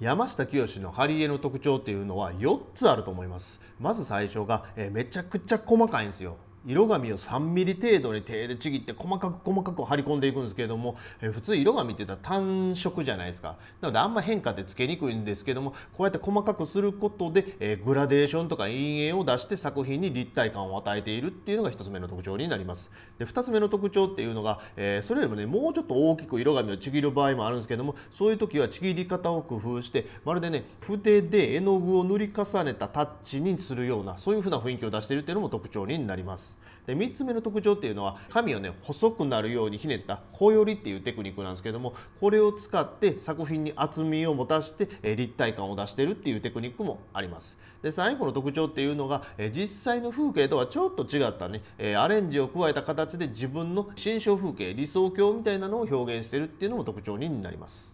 山下清のハリエの特徴っていうのは4つあると思いますまず最初が、えめちゃくちゃ細かいんですよ色紙を3ミリ程度に手でちぎって細かく細かく張り込んでいくんですけれども、え普通色紙って言ったら単色じゃないですかなのであんま変化ってつけにくいんですけどもこうやって細かくすることで、えグラデーションとか陰影を出して作品に立体感を与えているっていうのが1つ目の特徴になりますで2つ目の特徴っていうのが、えそれよりもねもうちょっと大きく色紙をちぎる場合もあるんですけどもそういう時はちぎり方を工夫してまるでね筆で絵の具を塗り重ねたタッチにするようなそういうふうな雰囲気を出しているっていうのも特徴になりますますで3つ目の特徴っていうのは紙をね細くなるようにひねった小よりっていうテクニックなんですけどもこれを使って作品に厚みを持たせて、え立体感を出してるっていうテクニックもありますで最後の特徴っていうのが、え実際の風景とはちょっと違ったね、えアレンジを加えた形で自分の心象風景理想郷みたいなのを表現してるっていうのも特徴になります